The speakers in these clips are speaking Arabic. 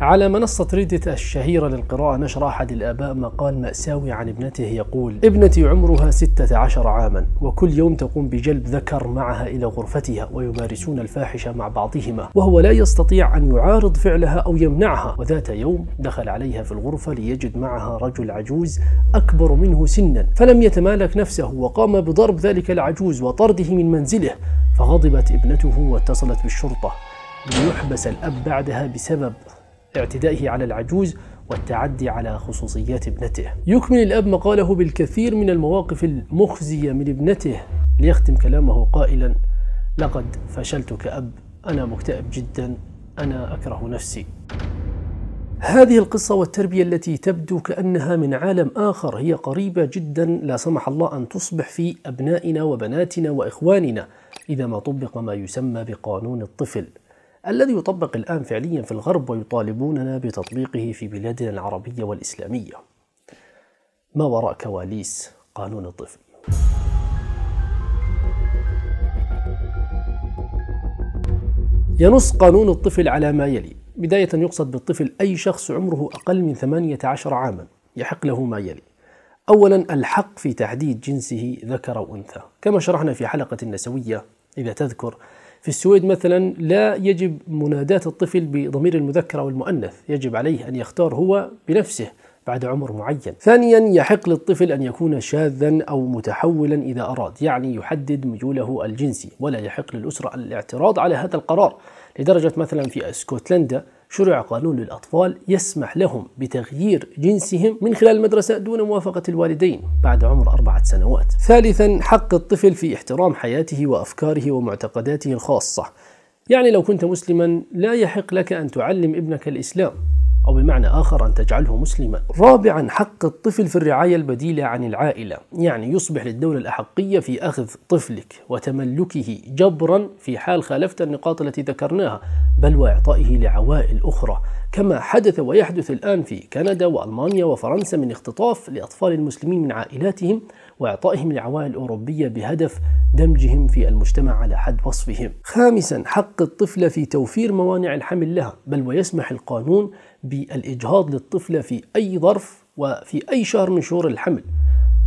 على منصة ريدت الشهيرة للقراءة نشر أحد الآباء مقال مأساوي عن ابنته يقول ابنتي عمرها 16 عاما وكل يوم تقوم بجلب ذكر معها إلى غرفتها ويمارسون الفاحشة مع بعضهما وهو لا يستطيع أن يعارض فعلها أو يمنعها وذات يوم دخل عليها في الغرفة ليجد معها رجل عجوز أكبر منه سنا فلم يتمالك نفسه وقام بضرب ذلك العجوز وطرده من منزله فغضبت ابنته واتصلت بالشرطة ليحبس الأب بعدها بسبب اعتدائه على العجوز والتعدي على خصوصيات ابنته يكمل الأب مقاله بالكثير من المواقف المخزية من ابنته ليختم كلامه قائلا لقد فشلت كأب أنا مكتئب جدا أنا أكره نفسي هذه القصة والتربية التي تبدو كأنها من عالم آخر هي قريبة جدا لا سمح الله أن تصبح في أبنائنا وبناتنا وإخواننا إذا ما طبق ما يسمى بقانون الطفل الذي يطبق الآن فعليا في الغرب ويطالبوننا بتطبيقه في بلادنا العربية والإسلامية ما وراء كواليس قانون الطفل ينص قانون الطفل على ما يلي بداية يقصد بالطفل أي شخص عمره أقل من 18 عاما يحق له ما يلي أولا الحق في تحديد جنسه ذكر وأنثى كما شرحنا في حلقة النسوية إذا تذكر في السويد مثلا لا يجب مناداة الطفل بضمير المذكر أو المؤنث يجب عليه أن يختار هو بنفسه بعد عمر معين ثانيا يحق للطفل أن يكون شاذا أو متحولا إذا أراد يعني يحدد ميوله الجنسي ولا يحق للأسرة الاعتراض على هذا القرار لدرجة مثلا في اسكتلندا شرع قانون للأطفال يسمح لهم بتغيير جنسهم من خلال المدرسة دون موافقة الوالدين بعد عمر أربعة سنوات ثالثا حق الطفل في احترام حياته وأفكاره ومعتقداته الخاصة يعني لو كنت مسلما لا يحق لك أن تعلم ابنك الإسلام أو بمعنى آخر أن تجعله مسلما رابعا حق الطفل في الرعاية البديلة عن العائلة يعني يصبح للدولة الأحقية في أخذ طفلك وتملكه جبرا في حال خالفت النقاط التي ذكرناها بل وإعطائه لعوائل أخرى كما حدث ويحدث الآن في كندا وألمانيا وفرنسا من اختطاف لأطفال المسلمين من عائلاتهم وإعطائهم لعوائل الأوروبية بهدف دمجهم في المجتمع على حد وصفهم. خامسا حق الطفلة في توفير موانع الحمل لها بل ويسمح القانون بالإجهاض للطفلة في أي ظرف وفي أي شهر من شهور الحمل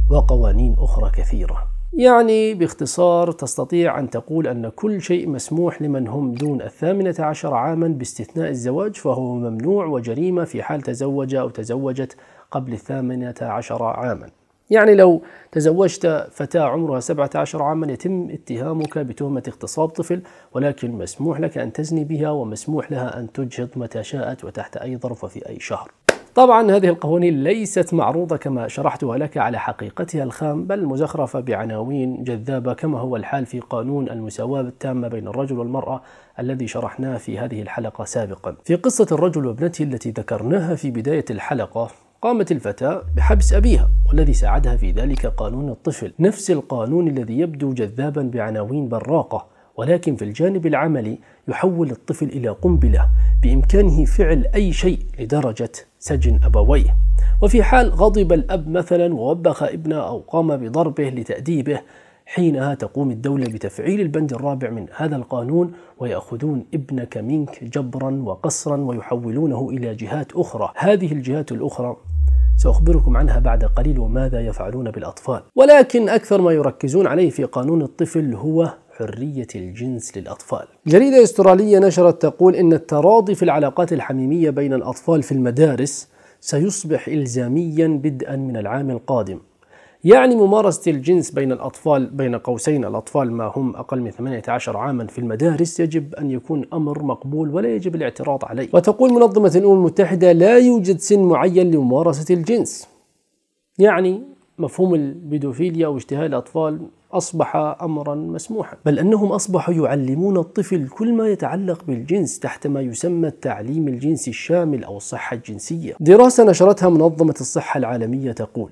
وقوانين أخرى كثيرة. يعني باختصار تستطيع أن تقول أن كل شيء مسموح لمن هم دون الثامنة عشر عاما باستثناء الزواج فهو ممنوع وجريمة في حال تزوج أو تزوجت قبل الثامنة عشر عاما يعني لو تزوجت فتاة عمرها 17 عاما يتم اتهامك بتهمة اغتصاب طفل ولكن مسموح لك أن تزني بها ومسموح لها أن تجهض متى شاءت وتحت أي ظرف وفي أي شهر طبعا هذه القوانين ليست معروضة كما شرحتها لك على حقيقتها الخام بل مزخرفة بعناوين جذابة كما هو الحال في قانون المساواة التامة بين الرجل والمرأة الذي شرحناه في هذه الحلقة سابقا في قصة الرجل وابنته التي ذكرناها في بداية الحلقة قامت الفتاة بحبس أبيها والذي ساعدها في ذلك قانون الطفل نفس القانون الذي يبدو جذابا بعناوين براقة ولكن في الجانب العملي يحول الطفل إلى قنبلة بإمكانه فعل أي شيء لدرجة سجن أبويه وفي حال غضب الأب مثلا ووبخ ابنه أو قام بضربه لتأديبه حينها تقوم الدولة بتفعيل البند الرابع من هذا القانون ويأخذون ابنك منك جبرا وقصرا ويحولونه إلى جهات أخرى هذه الجهات الأخرى سأخبركم عنها بعد قليل وماذا يفعلون بالأطفال ولكن أكثر ما يركزون عليه في قانون الطفل هو حرية الجنس للأطفال جريدة استرالية نشرت تقول إن التراضي في العلاقات الحميمية بين الأطفال في المدارس سيصبح إلزاميا بدءا من العام القادم يعني ممارسة الجنس بين الأطفال بين قوسين الأطفال ما هم أقل من 18 عاما في المدارس يجب أن يكون أمر مقبول ولا يجب الاعتراض عليه وتقول منظمة الأمم المتحدة لا يوجد سن معين لممارسة الجنس يعني مفهوم البيدوفيليا واشتهاء الأطفال أصبح أمرا مسموحا بل أنهم أصبحوا يعلمون الطفل كل ما يتعلق بالجنس تحت ما يسمى التعليم الجنسي الشامل أو الصحة الجنسية دراسة نشرتها منظمة الصحة العالمية تقول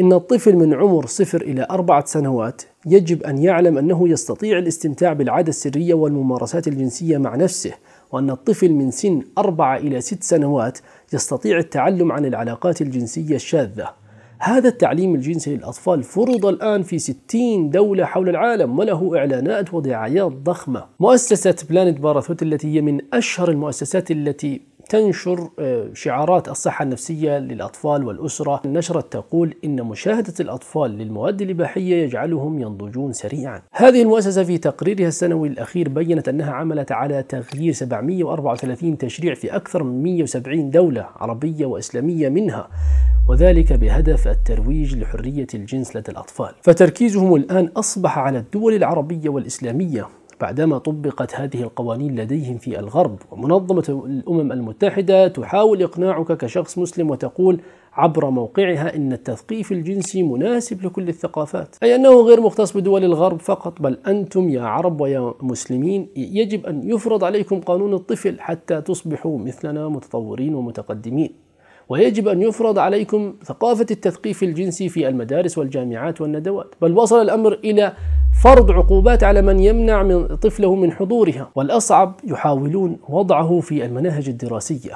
إن الطفل من عمر صفر إلى أربعة سنوات يجب أن يعلم أنه يستطيع الاستمتاع بالعادة السرية والممارسات الجنسية مع نفسه وأن الطفل من سن أربعة إلى ست سنوات يستطيع التعلم عن العلاقات الجنسية الشاذة هذا التعليم الجنسي للأطفال فرض الآن في 60 دولة حول العالم وله إعلانات ودعايات ضخمة مؤسسة بلانت باراثوت التي هي من أشهر المؤسسات التي تنشر آه، شعارات الصحة النفسية للأطفال والأسرة النشرة تقول إن مشاهدة الأطفال للمواد الإباحية يجعلهم ينضجون سريعا هذه المؤسسة في تقريرها السنوي الأخير بيّنت أنها عملت على تغيير 734 تشريع في أكثر من 170 دولة عربية وإسلامية منها وذلك بهدف الترويج لحرية الجنس لدى الأطفال فتركيزهم الآن أصبح على الدول العربية والإسلامية بعدما طبقت هذه القوانين لديهم في الغرب ومنظمة الأمم المتحدة تحاول إقناعك كشخص مسلم وتقول عبر موقعها أن التثقيف الجنسي مناسب لكل الثقافات أي أنه غير مختص بدول الغرب فقط بل أنتم يا عرب ويا مسلمين يجب أن يفرض عليكم قانون الطفل حتى تصبحوا مثلنا متطورين ومتقدمين ويجب أن يفرض عليكم ثقافة التثقيف الجنسي في المدارس والجامعات والندوات بل وصل الأمر إلى فرض عقوبات على من يمنع من طفله من حضورها والأصعب يحاولون وضعه في المناهج الدراسية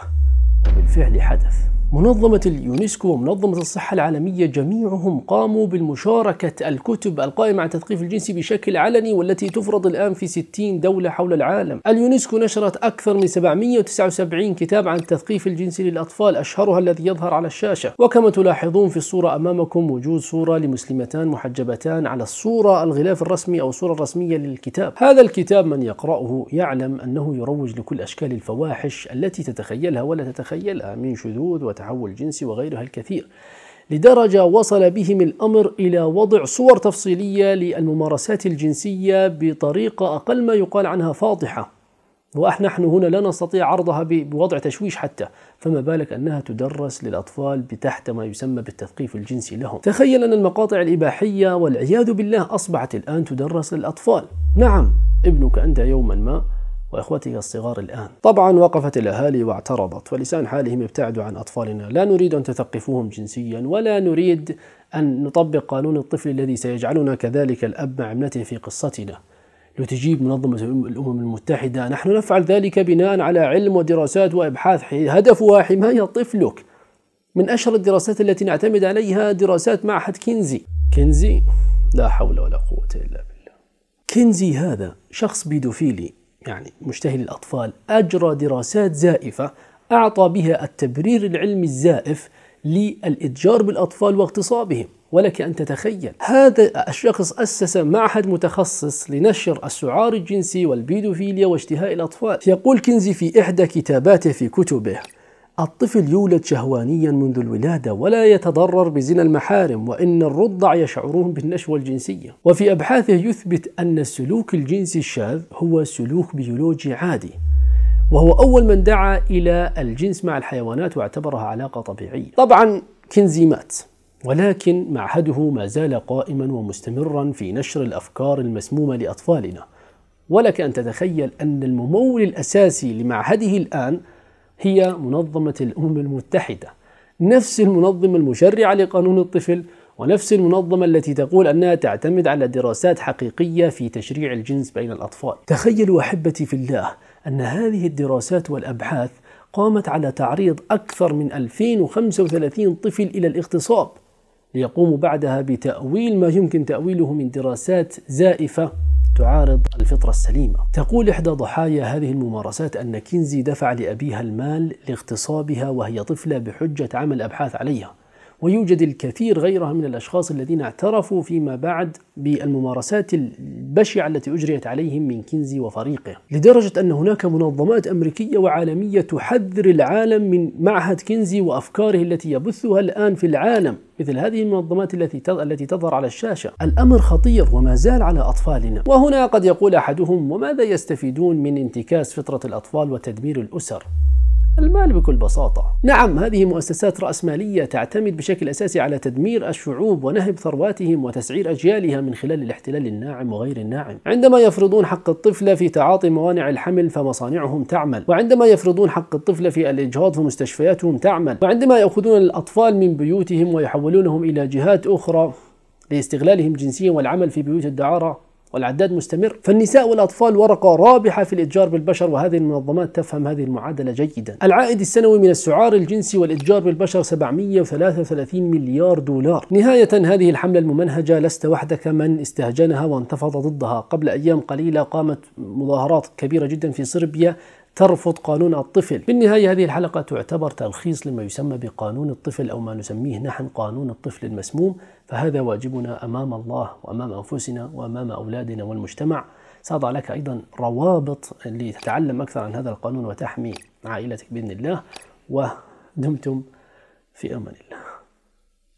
وبالفعل حدث منظمة اليونسكو ومنظمة الصحة العالمية جميعهم قاموا بالمشاركة الكتب القائمة على التثقيف الجنسي بشكل علني والتي تفرض الآن في 60 دولة حول العالم اليونسكو نشرت أكثر من 779 كتاب عن التثقيف الجنسي للأطفال أشهرها الذي يظهر على الشاشة وكما تلاحظون في الصورة أمامكم وجود صورة لمسلمتان محجبتان على الصورة الغلاف الرسمي أو الصورة الرسمية للكتاب هذا الكتاب من يقرأه يعلم أنه يروج لكل أشكال الفواحش التي تتخيلها ولا تتخيلها من شذوذ وت التحول الجنسي وغيرها الكثير لدرجة وصل بهم الأمر إلى وضع صور تفصيلية للممارسات الجنسية بطريقة أقل ما يقال عنها فاضحة ونحن هنا لا نستطيع عرضها بوضع تشويش حتى فما بالك أنها تدرس للأطفال بتحت ما يسمى بالتثقيف الجنسي لهم تخيل أن المقاطع الإباحية والعياذ بالله أصبحت الآن تدرس للأطفال نعم ابنك أنت يوما ما وإخوتي الصغار الآن طبعا وقفت الأهالي واعترضت ولسان حالهم ابتعدوا عن أطفالنا لا نريد أن تثقفوهم جنسيا ولا نريد أن نطبق قانون الطفل الذي سيجعلنا كذلك الأب مع ابنته في قصتنا لتجيب منظمة الأمم المتحدة نحن نفعل ذلك بناء على علم ودراسات وإبحاث هدفها حماية طفلك من أشهر الدراسات التي نعتمد عليها دراسات معهد كينزي كينزي لا حول ولا قوة إلا بالله كينزي هذا شخص بيدوفيلي يعني مشتهي للأطفال أجرى دراسات زائفة أعطى بها التبرير العلمي الزائف للإتجار بالأطفال واغتصابهم ولك أن تتخيل هذا الشخص أسس معهد متخصص لنشر السعار الجنسي والبيدوفيليا واشتهاء الأطفال يقول كنزي في إحدى كتاباته في كتبه الطفل يولد شهوانيا منذ الولادة ولا يتضرر بزنا المحارم وإن الرضع يشعرون بالنشوة الجنسية وفي أبحاثه يثبت أن السلوك الجنسي الشاذ هو سلوك بيولوجي عادي وهو أول من دعا إلى الجنس مع الحيوانات واعتبرها علاقة طبيعية طبعا كنزي مات ولكن معهده ما زال قائما ومستمرا في نشر الأفكار المسمومة لأطفالنا ولك أن تتخيل أن الممول الأساسي لمعهده الآن هي منظمة الأمم المتحدة نفس المنظمة المشرعة لقانون الطفل ونفس المنظمة التي تقول أنها تعتمد على دراسات حقيقية في تشريع الجنس بين الأطفال تخيلوا أحبتي في الله أن هذه الدراسات والأبحاث قامت على تعريض أكثر من 2035 طفل إلى الاغتصاب ليقوموا بعدها بتأويل ما يمكن تأويله من دراسات زائفة تعارض الفطرة السليمة تقول إحدى ضحايا هذه الممارسات أن كينزي دفع لأبيها المال لاغتصابها وهي طفلة بحجة عمل أبحاث عليها ويوجد الكثير غيرها من الأشخاص الذين اعترفوا فيما بعد بالممارسات البشعة التي أجريت عليهم من كنزي وفريقه لدرجة أن هناك منظمات أمريكية وعالمية تحذر العالم من معهد كنزي وأفكاره التي يبثها الآن في العالم مثل هذه المنظمات التي التي تظهر على الشاشة الأمر خطير وما زال على أطفالنا وهنا قد يقول أحدهم وماذا يستفيدون من انتكاس فطرة الأطفال وتدمير الأسر المال بكل بساطة نعم هذه مؤسسات رأسمالية تعتمد بشكل أساسي على تدمير الشعوب ونهب ثرواتهم وتسعير أجيالها من خلال الاحتلال الناعم وغير الناعم عندما يفرضون حق الطفلة في تعاطي موانع الحمل فمصانعهم تعمل وعندما يفرضون حق الطفلة في الإجهاض فمستشفياتهم تعمل وعندما يأخذون الأطفال من بيوتهم ويحولونهم إلى جهات أخرى لاستغلالهم جنسيا والعمل في بيوت الدعارة والعداد مستمر فالنساء والأطفال ورقة رابحة في الإتجار بالبشر وهذه المنظمات تفهم هذه المعادلة جيدا العائد السنوي من السعار الجنسي والإتجار بالبشر 733 مليار دولار نهاية هذه الحملة الممنهجة لست وحدك من استهجنها وانتفض ضدها قبل أيام قليلة قامت مظاهرات كبيرة جدا في صربيا ترفض قانون الطفل بالنهاية هذه الحلقة تعتبر تلخيص لما يسمى بقانون الطفل أو ما نسميه نحن قانون الطفل المسموم فهذا واجبنا أمام الله وأمام أنفسنا وأمام أولادنا والمجتمع سأضع لك أيضا روابط لتتعلم أكثر عن هذا القانون وتحمي عائلتك بإذن الله ودمتم في أمان الله